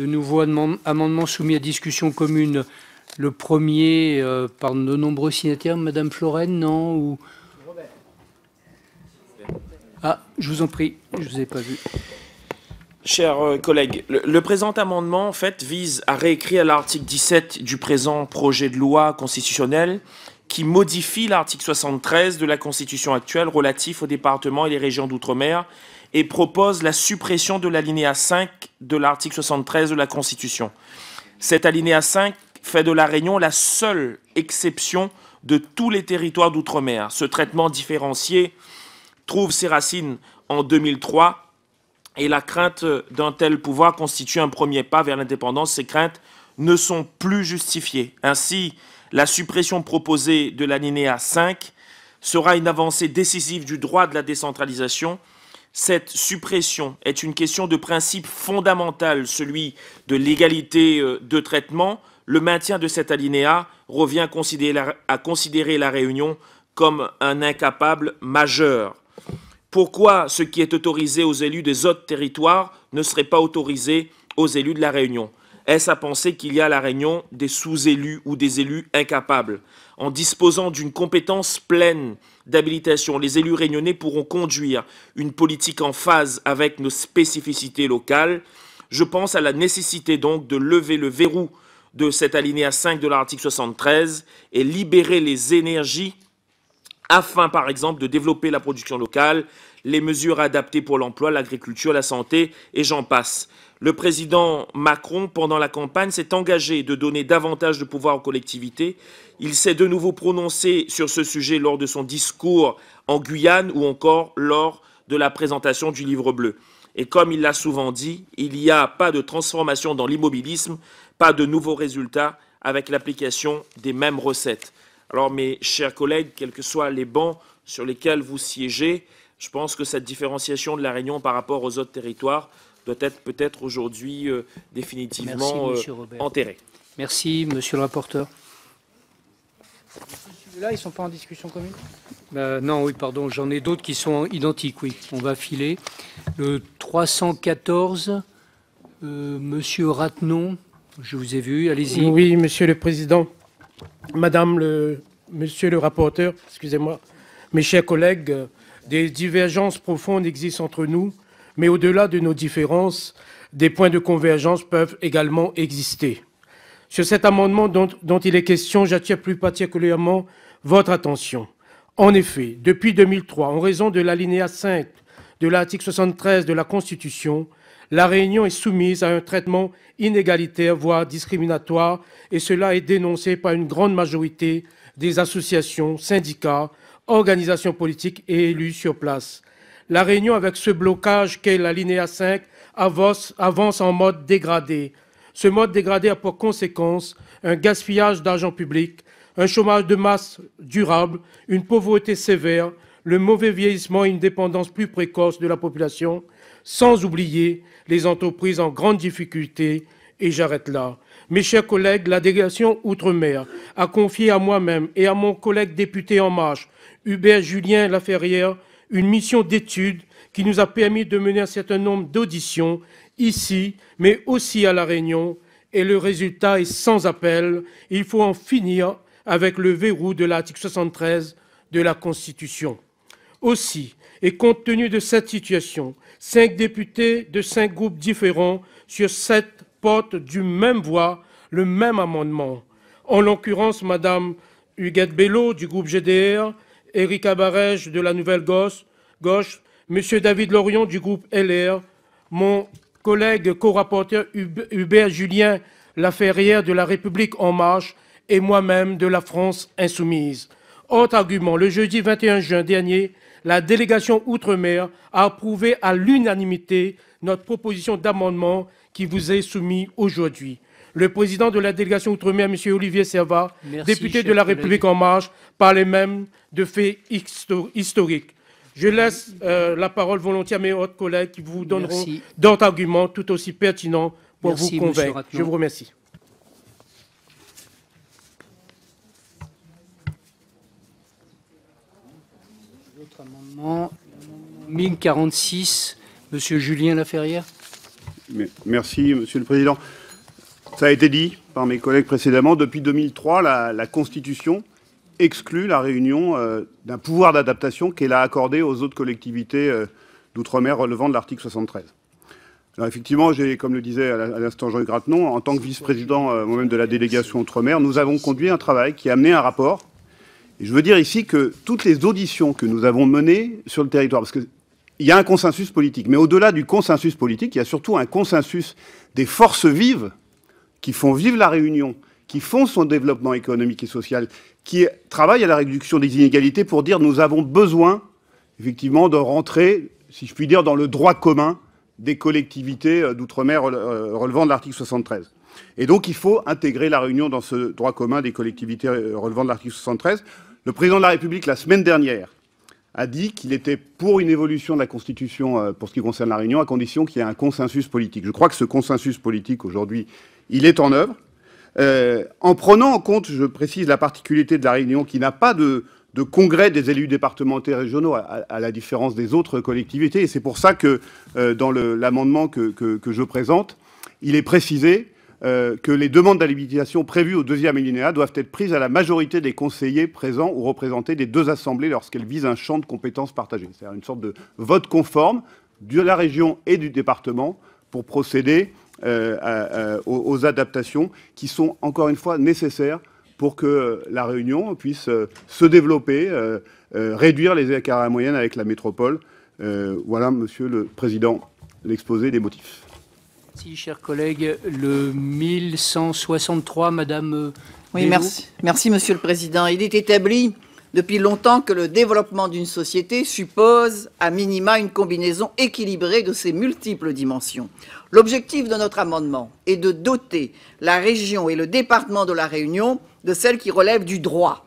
de nouveaux amendements soumis à discussion commune. Le premier, euh, par de nombreux signataires, Madame floraine non ou... Ah, je vous en prie, je ne vous ai pas vu. Chers euh, collègues, le, présent amendement en fait, vise à réécrire l'article 17 du présent projet de loi constitutionnelle qui modifie l'article 73 de la Constitution actuelle relatif aux départements et les régions d'outre-mer et propose la suppression de l'alinéa 5 de l'article 73 de la Constitution. Cette alinéa 5 fait de la Réunion la seule exception de tous les territoires d'outre-mer. Ce traitement différencié trouve ses racines en 2003 et la crainte d'un tel pouvoir constitue un premier pas vers l'indépendance. Ces craintes ne sont plus justifiées. Ainsi, la suppression proposée de l'alinéa 5 sera une avancée décisive du droit de la décentralisation cette suppression est une question de principe fondamental, celui de l'égalité euh, de traitement, le maintien de cet alinéa revient à considérer, la, Réunion comme un incapable majeur. Pourquoi ce qui est autorisé aux élus des autres territoires ne serait pas autorisé aux élus de la Réunion Est-ce à penser qu'il y a à la Réunion des sous-élus ou des élus incapables En disposant d'une compétence pleine d'habilitation, les élus réunionnais pourront conduire une politique en phase avec nos spécificités locales. Je pense à la nécessité donc de lever le verrou de cet alinéa 5 de l'article 73 et libérer les énergies afin, par exemple, de développer la production locale, les mesures adaptées pour l'emploi, l'agriculture, la santé, et j'en passe. Le président Macron, pendant la campagne, s'est engagé de donner davantage de pouvoir aux collectivités. Il s'est de nouveau prononcé sur ce sujet lors de son discours en Guyane ou encore lors de la présentation du livre bleu. Et comme il l'a souvent dit, il n'y a pas de transformation dans l'immobilisme, pas de nouveaux résultats avec l'application des mêmes recettes. Alors mes chers collègues, quels que soient les bancs sur lesquels vous siégez, je pense que cette différenciation de la Réunion par rapport aux autres territoires doit être peut-être aujourd'hui euh, définitivement euh, enterrée. Merci, Monsieur le rapporteur. Là, ils ne sont pas en discussion commune bah, Non, oui, pardon, j'en ai d'autres qui sont identiques, oui. On va filer. Le 314, euh, Monsieur Rattenon, je vous ai vu, allez-y. Oui, Monsieur le Président, Madame le... Monsieur le rapporteur, excusez-moi, mes chers collègues, des divergences profondes existent entre nous, mais au-delà de nos différences, des points de convergence peuvent également exister. Sur cet amendement dont, il est question, j'attire plus particulièrement votre attention. En effet, depuis 2003, en raison de l'alinéa 5 de l'article 73 de la Constitution, la Réunion est soumise à un traitement inégalitaire, voire discriminatoire, et cela est dénoncé par une grande majorité des associations, syndicats, organisation politique et élus sur place. La Réunion, avec ce blocage qu'est la linéa 5, avance, avance en mode dégradé. Ce mode dégradé a pour conséquence un gaspillage d'argent public, un chômage de masse durable, une pauvreté sévère, le mauvais vieillissement et une dépendance plus précoce de la population, sans oublier les entreprises en grande difficulté. Et j'arrête là. Mes chers collègues, la délégation Outre-mer a confié à moi-même et à mon collègue député En Marche Hubert Julien Laferrière, une mission d'étude qui nous a permis de mener un certain nombre d'auditions ici, mais aussi à La Réunion, et le résultat est sans appel. Il faut en finir avec le verrou de l'article 73 de la Constitution. Aussi, et compte tenu de cette situation, cinq députés de cinq groupes différents sur sept portent du même voie le même amendement. En l'occurrence, Madame Huguette Bello du groupe GDR, Éric Abarège de la Nouvelle Gauche, M. David Lorion du groupe LR, mon collègue co-rapporteur Hubert Julien Laferrière de La République En Marche et moi-même de La France Insoumise. Autre argument, le jeudi 21 juin dernier, la délégation Outre-mer a approuvé à l'unanimité notre proposition d'amendement qui vous est soumise aujourd'hui le président de la délégation Outre-mer, M. Olivier Servat, député de la République En Marche, parle même de faits historiques. Je laisse euh, la parole volontiers à mes autres collègues qui vous donneront d'autres arguments tout aussi pertinents pour vous convaincre. Je vous remercie. amendement, 1046, Monsieur Julien Laferrière. Merci, Monsieur le Président. Ça a été dit par mes collègues précédemment, depuis 2003, la, Constitution exclut la réunion euh, d'un pouvoir d'adaptation qu'elle a accordé aux autres collectivités euh, d'outre-mer relevant de l'article 73. Alors effectivement, j'ai, comme le disait à l'instant Jean Grattenon, en tant que vice-président euh, de la délégation Outre-mer, nous avons conduit un travail qui a amené un rapport. Et je veux dire ici que toutes les auditions que nous avons menées sur le territoire, parce qu'il y a un consensus politique, mais au-delà du consensus politique, il y a surtout un consensus des forces vives qui font vivre la Réunion, qui font son développement économique et social, qui travaillent à la réduction des inégalités pour dire nous avons besoin, effectivement, de rentrer, si je puis dire, dans le droit commun des collectivités euh, d'outre-mer euh, relevant de l'article 73. Et donc, il faut intégrer la Réunion dans ce droit commun des collectivités euh, relevant de l'article 73. Le président de la République, la semaine dernière, a dit qu'il était pour une évolution de la Constitution euh, pour ce qui concerne la Réunion, à condition qu'il y ait un consensus politique. Je crois que ce consensus politique, aujourd'hui, il est en œuvre, euh, en prenant en compte, je précise, la particularité de la Réunion qui n'a pas de, congrès des élus et régionaux, à, la différence des autres collectivités. Et c'est pour ça que, euh, dans l'amendement que, je présente, il est précisé euh, que les demandes d'alimentation prévues au deuxième alinéa doivent être prises à la majorité des conseillers présents ou représentés des deux assemblées lorsqu'elles visent un champ de compétences partagées. C'est-à-dire une sorte de vote conforme de la région et du département pour procéder euh, aux, adaptations qui sont encore une fois nécessaires pour que la Réunion puisse euh, se développer, réduire les écarts à moyenne avec la métropole. voilà, Monsieur le Président, l'exposé des motifs. Merci, cher collègue. Le 1163, Madame. Euh, oui, merci. Merci, Monsieur le Président. Il est établi depuis longtemps que le développement d'une société suppose, à minima, une combinaison équilibrée de ses multiples dimensions. L'objectif de notre amendement est de doter la région et le département de la Réunion de celles qui relèvent du droit,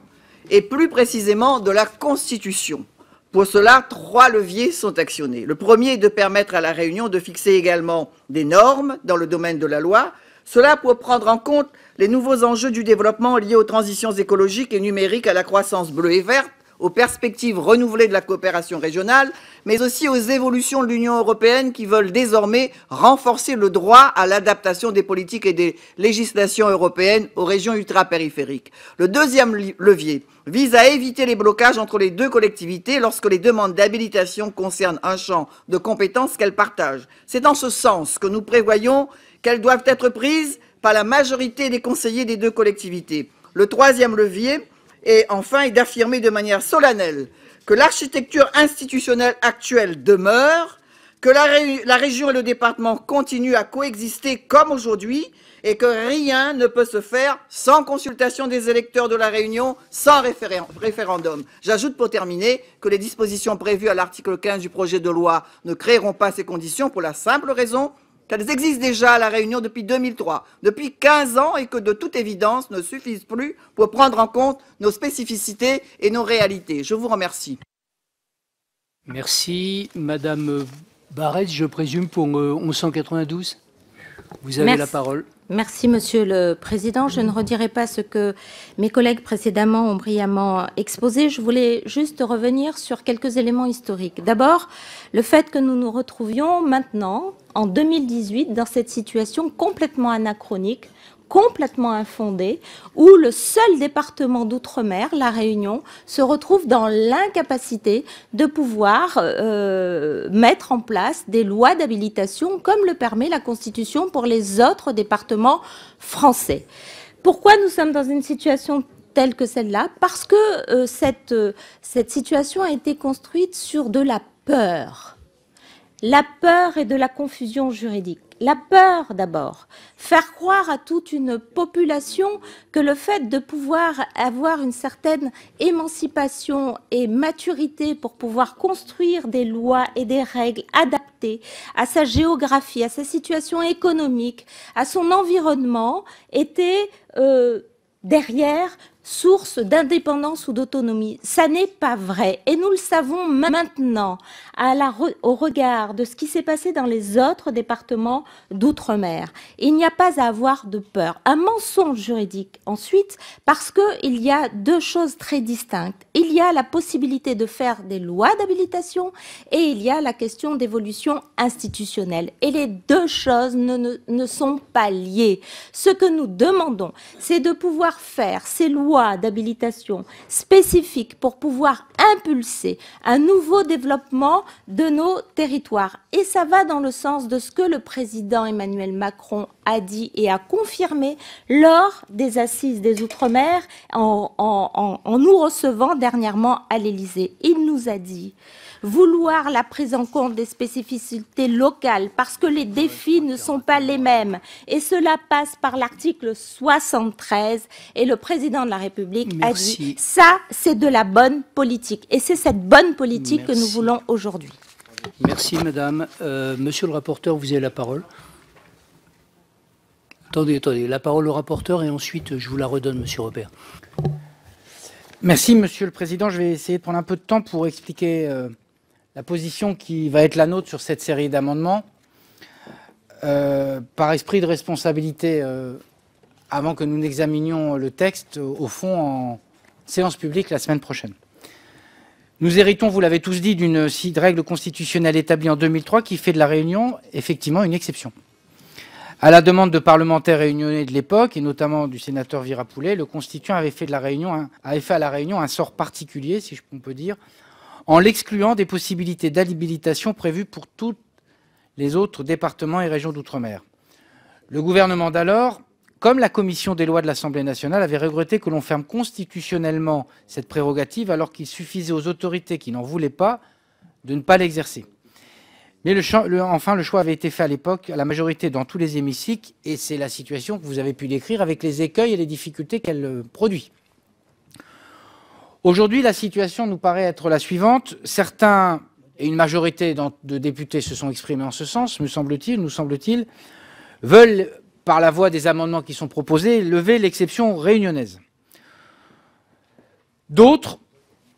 et plus précisément de la Constitution pour cela, trois leviers sont actionnés. Le premier est de permettre à la Réunion de fixer également des normes dans le domaine de la loi, cela pour prendre en compte les nouveaux enjeux du développement liés aux transitions écologiques et numériques à la croissance bleue et verte, aux perspectives renouvelées de la coopération régionale, mais aussi aux évolutions de l'Union européenne qui veulent désormais renforcer le droit à l'adaptation des politiques et des législations européennes aux régions ultra-périphériques. Le deuxième levier vise à éviter les blocages entre les deux collectivités lorsque les demandes d'habilitation concernent un champ de compétences qu'elles partagent. C'est dans ce sens que nous prévoyons qu'elles doivent être prises par la majorité des conseillers des deux collectivités. Le troisième levier et enfin et d'affirmer de manière solennelle que l'architecture institutionnelle actuelle demeure, que la, région et le département continuent à coexister comme aujourd'hui et que rien ne peut se faire sans consultation des électeurs de la Réunion, sans référendum. J'ajoute pour terminer que les dispositions prévues à l'article 15 du projet de loi ne créeront pas ces conditions pour la simple raison qu'elles existent déjà à La Réunion depuis 2003, depuis 15 ans et que de toute évidence ne suffisent plus pour prendre en compte nos spécificités et nos réalités. Je vous remercie. Merci. Madame Barrette, je présume, pour 1192 euh, vous avez la parole. Merci, Monsieur le Président. Je ne redirai pas ce que mes collègues précédemment ont brillamment exposé. Je voulais juste revenir sur quelques éléments historiques. D'abord, le fait que nous nous retrouvions maintenant, en 2018, dans cette situation complètement anachronique complètement infondée, où le seul département d'outre-mer, la Réunion, se retrouve dans l'incapacité de pouvoir euh, mettre en place des lois d'habilitation comme le permet la Constitution pour les autres départements français. Pourquoi nous sommes dans une situation telle que celle-là Parce que euh, cette, euh, cette situation a été construite sur de la peur la peur et de la confusion juridique. La peur d'abord. Faire croire à toute une population que le fait de pouvoir avoir une certaine émancipation et maturité pour pouvoir construire des lois et des règles adaptées à sa géographie, à sa situation économique, à son environnement, était euh, derrière source d'indépendance ou d'autonomie. Ça n'est pas vrai. Et nous le savons maintenant au regard de ce qui s'est passé dans les autres départements d'outre-mer. Il n'y a pas à avoir de peur. Un mensonge juridique ensuite, parce qu'il y a deux choses très distinctes. Il y a la possibilité de faire des lois d'habilitation et il y a la question d'évolution institutionnelle. Et les deux choses ne sont pas liées. Ce que nous demandons, c'est de pouvoir faire ces lois d'habilitation spécifique pour pouvoir impulser un nouveau développement de nos territoires. Et ça va dans le sens de ce que le président Emmanuel Macron a dit et a confirmé lors des assises des Outre-mer en, nous recevant dernièrement à l'Elysée. Il nous a dit vouloir la prise en compte des spécificités locales parce que les défis ne sont pas les mêmes. Et cela passe par l'article 73 et le président de la République a dit ça, c'est de la bonne politique. Et c'est cette bonne politique que nous voulons aujourd'hui. Merci, madame. Euh, monsieur le rapporteur, vous avez la parole. Attendez, attendez. La parole au rapporteur et ensuite je vous la redonne, monsieur Robert. Merci, monsieur le président. Je vais essayer de prendre un peu de temps pour expliquer euh, la position qui va être la nôtre sur cette série d'amendements. Euh, par esprit de responsabilité, avant que nous n'examinions le texte au fond en séance publique la semaine prochaine. Nous héritons, vous l'avez tous dit, d'une règle constitutionnelle établie en 2003 qui fait de la Réunion effectivement une exception. À la demande de parlementaires réunionnais de l'époque, et notamment du sénateur Virapoulet, le constituant avait fait, de la Réunion, avait fait à la Réunion un sort particulier, si on peut dire, en l'excluant des possibilités d'habilitation prévues pour tous les autres départements et régions d'outre-mer. Le gouvernement d'alors comme la commission des lois de l'Assemblée nationale avait regretté que l'on ferme constitutionnellement cette prérogative alors qu'il suffisait aux autorités qui n'en voulaient pas de ne pas l'exercer. Mais enfin, le choix avait été fait à l'époque, à la majorité dans tous les hémicycles, et c'est la situation que vous avez pu décrire avec les écueils et les difficultés qu'elle euh, produit. Aujourd'hui, la situation nous paraît être la suivante. Certains, et une majorité de députés se sont exprimés en ce sens, me semble-t-il, nous semble-t-il, veulent par la voie des amendements qui sont proposés, lever l'exception réunionnaise. D'autres,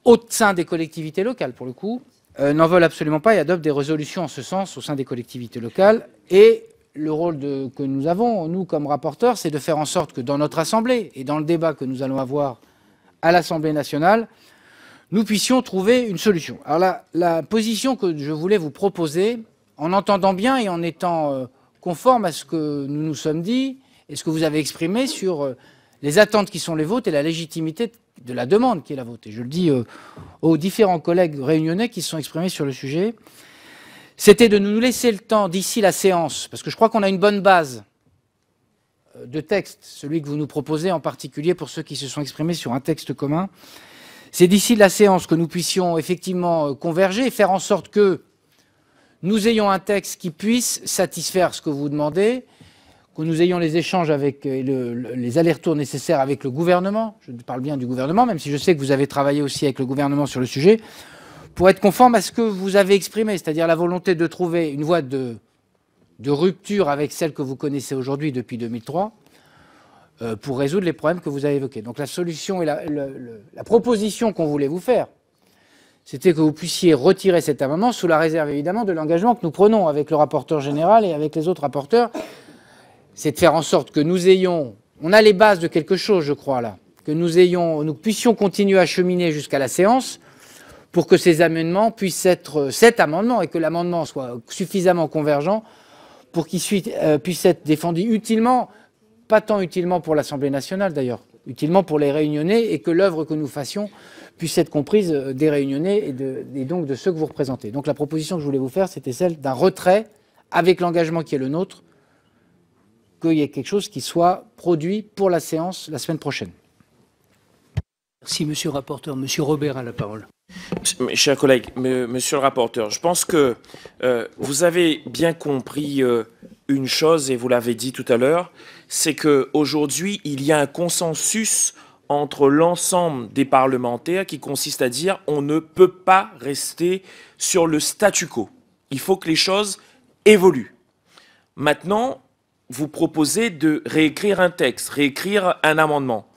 au sein des collectivités locales pour le coup, euh, n'en veulent absolument pas et adoptent des résolutions en ce sens au sein des collectivités locales. Et le rôle que nous avons, nous comme rapporteurs, c'est de faire en sorte que dans notre Assemblée et dans le débat que nous allons avoir à l'Assemblée nationale, nous puissions trouver une solution. Alors la, position que je voulais vous proposer, en entendant bien et en étant euh, conforme à ce que nous nous sommes dit et ce que vous avez exprimé sur euh, les attentes qui sont les vôtres et la légitimité de la demande qui est la vôtre. Et je le dis euh, aux différents collègues réunionnais qui se sont exprimés sur le sujet. C'était de nous laisser le temps d'ici la séance, parce que je crois qu'on a une bonne base euh, de texte, celui que vous nous proposez en particulier pour ceux qui se sont exprimés sur un texte commun. C'est d'ici la séance que nous puissions effectivement converger et faire en sorte que nous ayons un texte qui puisse satisfaire ce que vous demandez, que nous ayons les échanges avec euh, les allers-retours nécessaires avec le gouvernement, je parle bien du gouvernement, même si je sais que vous avez travaillé aussi avec le gouvernement sur le sujet, pour être conforme à ce que vous avez exprimé, c'est-à-dire la volonté de trouver une voie de, rupture avec celle que vous connaissez aujourd'hui depuis 2003, euh, pour résoudre les problèmes que vous avez évoqués. Donc la solution et la proposition qu'on voulait vous faire, c'était que vous puissiez retirer cet amendement sous la réserve évidemment de l'engagement que nous prenons avec le rapporteur général et avec les autres rapporteurs. C'est de faire en sorte que nous ayons, on a les bases de quelque chose, je crois là, que nous ayons, nous puissions continuer à cheminer jusqu'à la séance pour que ces amendements puissent être cet amendement et que l'amendement soit suffisamment convergent pour qu'il euh, puisse être défendu utilement, pas tant utilement pour l'Assemblée nationale d'ailleurs, utilement pour les réunionnais et que l'œuvre que nous fassions puisse être comprise euh, des réunionnés et, donc de ceux que vous représentez. Donc la proposition que je voulais vous faire, c'était celle d'un retrait avec l'engagement qui est le nôtre, qu'il y ait quelque chose qui soit produit pour la séance la semaine prochaine. Merci, monsieur le rapporteur. Monsieur Robert a la parole. Mes chers collègues, monsieur le rapporteur, je pense que euh, vous avez bien compris euh, une chose, et vous l'avez dit tout à l'heure, c'est qu'aujourd'hui, il y a un consensus entre l'ensemble des parlementaires qui consiste à dire on ne peut pas rester sur le statu quo. Il faut que les choses évoluent. Maintenant, vous proposez de réécrire un texte, réécrire un amendement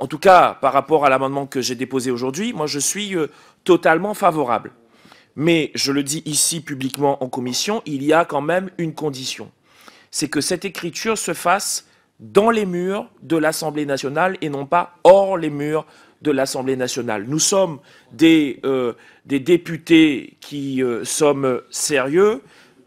en tout cas par rapport à l'amendement que j'ai déposé aujourd'hui, moi je suis euh, totalement favorable. Mais je le dis ici publiquement en commission, il y a quand même une condition. C'est que cette écriture se fasse dans les murs de l'Assemblée nationale et non pas hors les murs de l'Assemblée nationale. Nous sommes des, euh, députés qui euh, sommes sérieux,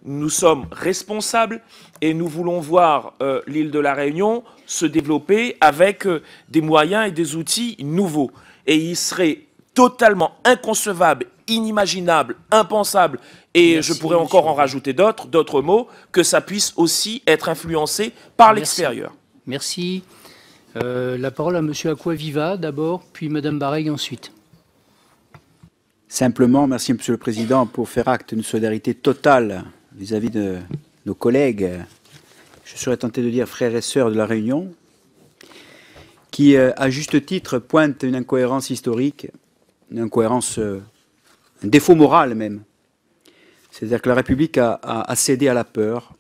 nous sommes responsables et nous voulons voir euh, l'île de la Réunion se développer avec euh, des moyens et des outils nouveaux. Et il serait totalement inconcevable, inimaginable, impensable, et je pourrais encore en rajouter d'autres, d'autres mots, que ça puisse aussi être influencé par l'extérieur. Merci. Euh, la parole à Monsieur Aquaviva d'abord, puis Madame Barreg ensuite. Simplement, merci Monsieur le Président pour faire acte d'une solidarité totale vis-à-vis de nos collègues, je serais tenté de dire frères et sœurs de la Réunion, qui, euh, à juste titre, pointent une incohérence historique, une incohérence, euh, un défaut moral même. C'est-à-dire que la République a, cédé à la peur.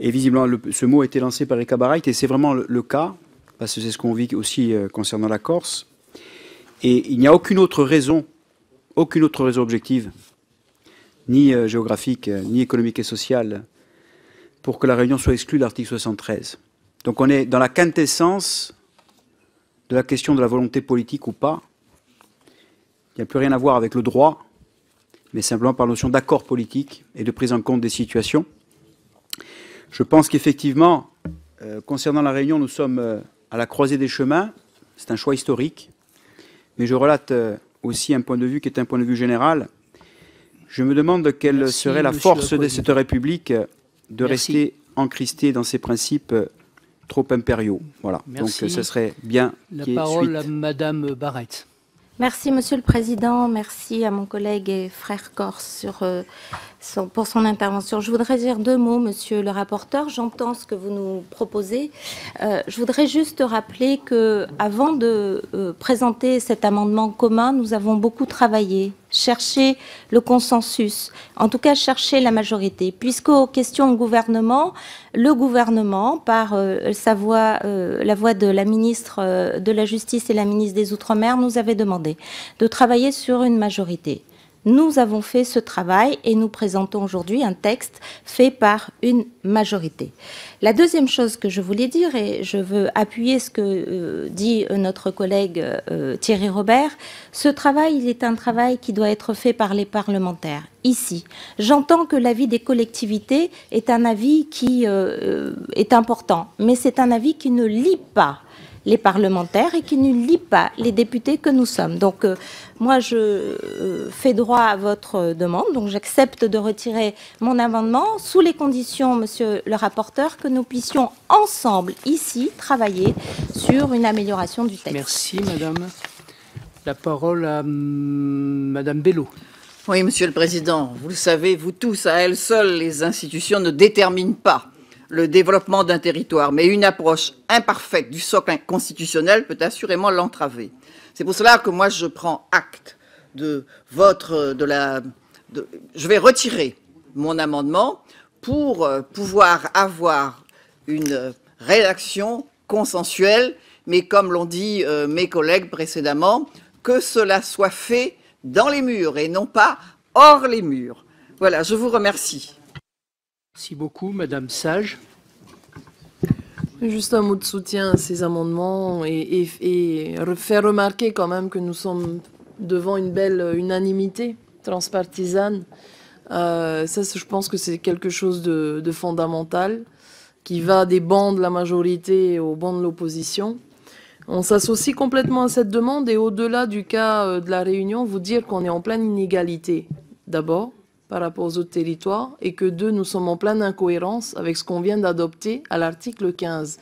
Et visiblement, ce mot a été lancé par les cabarets, et c'est vraiment le, le, cas, parce que c'est ce qu'on vit aussi euh, concernant la Corse. Et il n'y a aucune autre raison, aucune autre raison objective ni euh, géographique, euh, ni économique et sociale, pour que la Réunion soit exclue de l'article 73. Donc on est dans la quintessence de la question de la volonté politique ou pas. Il n'y a plus rien à voir avec le droit, mais simplement par notion d'accord politique et de prise en compte des situations. Je pense qu'effectivement, euh, concernant la Réunion, nous sommes à la croisée des chemins. C'est un choix historique. Mais je relate aussi un point de vue qui est un point de vue général. Je me demande quelle serait la force de cette République de rester encristée dans ses principes trop impériaux. Voilà. Donc ce serait bien. La parole à Madame Barrette. Merci Monsieur le Président, merci à mon collègue et frère Corse euh, pour son intervention. Je voudrais dire deux mots Monsieur le rapporteur, j'entends ce que vous nous proposez. Euh, je voudrais juste rappeler que avant de euh, présenter cet amendement commun, nous avons beaucoup travaillé chercher le consensus, en tout cas chercher la majorité, puisqu'aux questions au gouvernement, le gouvernement, par euh, sa voix, euh, la voix de la ministre euh, de la Justice et la ministre des Outre-mer, nous avait demandé de travailler sur une majorité. Nous avons fait ce travail et nous présentons aujourd'hui un texte fait par une majorité. La deuxième chose que je voulais dire, et je veux appuyer ce que euh, dit euh, notre collègue euh, Thierry Robert, ce travail, il est un travail qui doit être fait par les parlementaires ici. J'entends que l'avis des collectivités est un avis qui est important, mais c'est un avis qui ne lie pas les parlementaires et qui ne lient pas les députés que nous sommes. Donc euh, moi, je euh, fais droit à votre demande, donc j'accepte de retirer mon amendement sous les conditions, monsieur le rapporteur, que nous puissions ensemble, ici, travailler sur une amélioration du texte. Merci, madame. La parole à hum, madame Bello. Oui, monsieur le Président, vous le savez, vous tous, à elle seule, les institutions ne déterminent pas le développement d'un territoire, mais une approche imparfaite du socle constitutionnel peut assurément l'entraver. C'est pour cela que moi je prends acte de votre de la je vais retirer mon amendement pour euh, pouvoir avoir une rédaction consensuelle, mais comme l'ont dit euh, mes collègues précédemment, que cela soit fait dans les murs et non pas hors les murs. Voilà, je vous remercie. Merci beaucoup, Madame Sage. Juste un mot de soutien à ces amendements et, faire remarquer quand même que nous sommes devant une belle unanimité transpartisane. Euh, je pense que c'est quelque chose de, fondamental qui va des bancs de la majorité aux bancs de l'opposition. On s'associe complètement à cette demande et au-delà du cas euh, de la Réunion, vous dire qu'on est en pleine inégalité, d'abord, par rapport aux autres territoires et que deux, nous sommes en pleine incohérence avec ce qu'on vient d'adopter à l'article 15.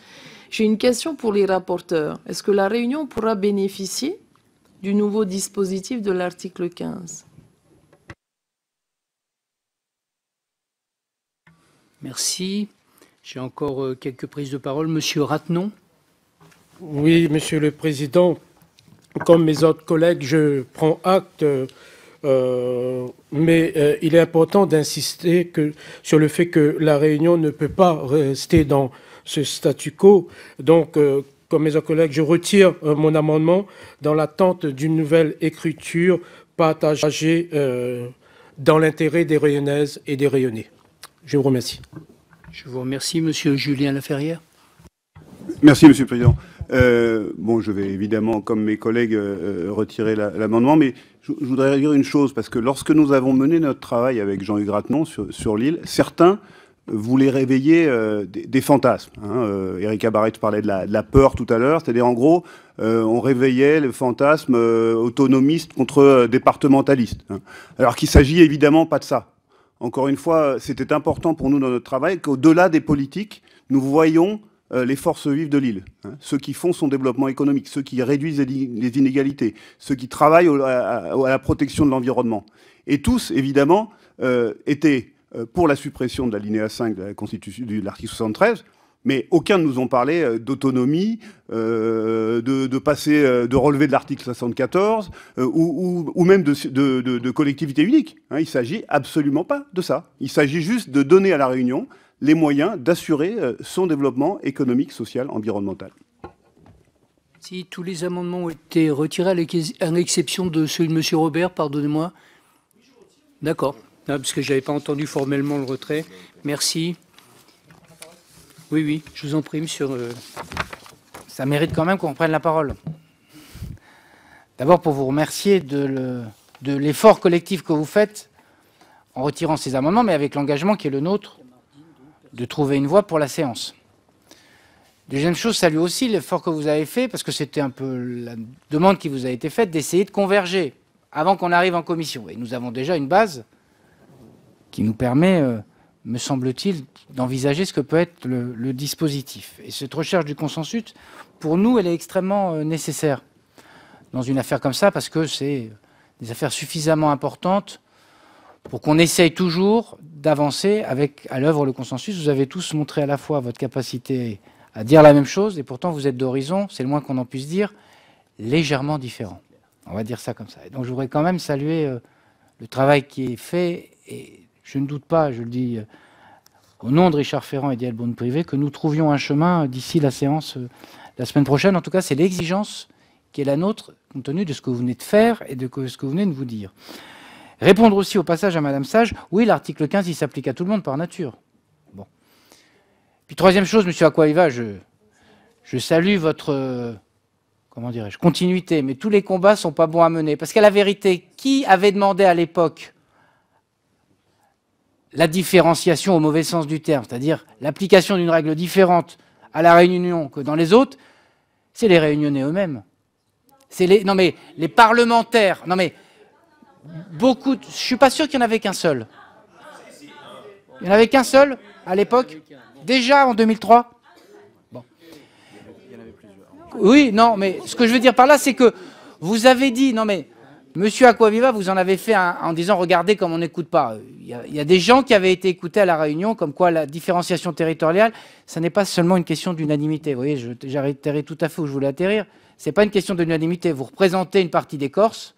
J'ai une question pour les rapporteurs. Est-ce que la Réunion pourra bénéficier du nouveau dispositif de l'article 15 Merci. J'ai encore euh, quelques prises de parole. Monsieur Rattenon. Oui, Monsieur le Président, comme mes autres collègues, je prends acte euh, euh, mais euh, il est important d'insister sur le fait que la Réunion ne peut pas rester dans ce statu quo. Donc, euh, comme mes collègues, je retire mon amendement dans l'attente d'une nouvelle écriture partagée dans l'intérêt des rayonnaises et des rayonnais. Je vous remercie. Je vous remercie, Monsieur Julien Laferrière. Merci, Monsieur le Président. Euh, bon, je vais évidemment, comme mes collègues, euh, euh, retirer l'amendement, mais je, voudrais dire une chose, parce que lorsque nous avons mené notre travail avec Jean-Hugues Gratton sur, l'île, certains voulaient réveiller des, fantasmes. Hein. Erika Barrett parlait de la, peur tout à l'heure, c'est-à-dire en gros, on réveillait le fantasme autonomiste contre départementaliste. Hein. Alors qu'il s'agit évidemment pas de ça. Encore une fois, c'était important pour nous dans notre travail qu'au-delà des politiques, nous voyons euh, les forces vives de l'île, hein. ceux qui font son développement économique, ceux qui réduisent les inégalités, ceux qui travaillent à, la protection de l'environnement. Et tous, évidemment, euh, étaient euh, pour la suppression de la linéa 5 de l'article 73, mais aucun ne nous ont parlé d'autonomie, de, passer, de relever de l'article 74, ou, même de, collectivité unique. Hein. il ne s'agit absolument pas de ça. Il s'agit juste de donner à la Réunion les moyens d'assurer euh, son développement économique, social, environnemental. Si tous les amendements ont été retirés, à l'exception de celui de M. Robert, pardonnez-moi. D'accord, parce que je n'avais pas entendu formellement le retrait. Merci. Oui, oui, je vous en prie, sur. Euh. Ça mérite quand même qu'on prenne la parole. D'abord, pour vous remercier de l'effort collectif que vous faites en retirant ces amendements, mais avec l'engagement qui est le nôtre de trouver une voie pour la séance. Deuxième chose, salue aussi l'effort que vous avez fait, parce que c'était un peu la demande qui vous a été faite, d'essayer de converger avant qu'on arrive en commission. Et nous avons déjà une base qui nous permet, euh, me semble-t-il, d'envisager ce que peut être le, dispositif. Et cette recherche du consensus, pour nous, elle est extrêmement euh, nécessaire dans une affaire comme ça, parce que c'est des affaires suffisamment importantes pour qu'on essaye toujours d'avancer avec à l'œuvre le consensus. Vous avez tous montré à la fois votre capacité à dire la même chose, et pourtant vous êtes d'horizon, c'est le moins qu'on en puisse dire, légèrement différent. On va dire ça comme ça. donc je voudrais quand même saluer euh, le travail qui est fait, et je ne doute pas, je le dis euh, au nom de Richard Ferrand et d'Yel privé que nous trouvions un chemin d'ici la séance euh, la semaine prochaine. En tout cas, c'est l'exigence qui est la nôtre, compte tenu de ce que vous venez de faire et de ce que vous venez de vous dire. Répondre aussi au passage à Madame Sage, oui, l'article 15, il s'applique à tout le monde par nature. Bon. Puis troisième chose, Monsieur Akwaïva, je, je salue votre euh, comment dirais-je continuité, mais tous les combats ne sont pas bons à mener. Parce qu'à la vérité, qui avait demandé à l'époque la différenciation au mauvais sens du terme, c'est-à-dire l'application d'une règle différente à la Réunion que dans les autres, c'est les Réunionnais eux-mêmes. C'est les non mais les parlementaires. Non mais beaucoup. De... Je suis pas sûr qu'il n'y en avait qu'un seul. Il n'y en avait qu'un seul à l'époque. Déjà en 2003. Bon. Oui, non, mais ce que je veux dire par là, c'est que vous avez dit, non mais, Monsieur Aquaviva, vous en avez fait un, en disant, regardez comme on n'écoute pas. Il y, a, des gens qui avaient été écoutés à la réunion, comme quoi la différenciation territoriale, ça n'est pas seulement une question d'unanimité. Vous voyez, réitéré tout à fait où je voulais atterrir. C'est pas une question d'unanimité. Vous représentez une partie des Corses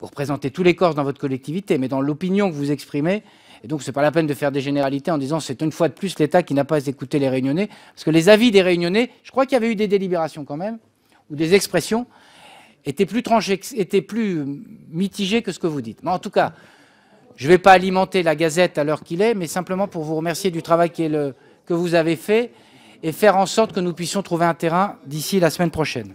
vous représentez tous les Corses dans votre collectivité, mais dans l'opinion que vous exprimez, et donc, ce n'est pas la peine de faire des généralités en disant c'est une fois de plus l'État qui n'a pas écouté les Réunionnais. Parce que les avis des Réunionnais, je crois qu'il y avait eu des délibérations quand même, ou des expressions, étaient plus tranchées, étaient plus mitigées que ce que vous dites. Mais en tout cas, je ne vais pas alimenter la gazette à l'heure qu'il est, mais simplement pour vous remercier du travail que vous avez fait et faire en sorte que nous puissions trouver un terrain d'ici la semaine prochaine.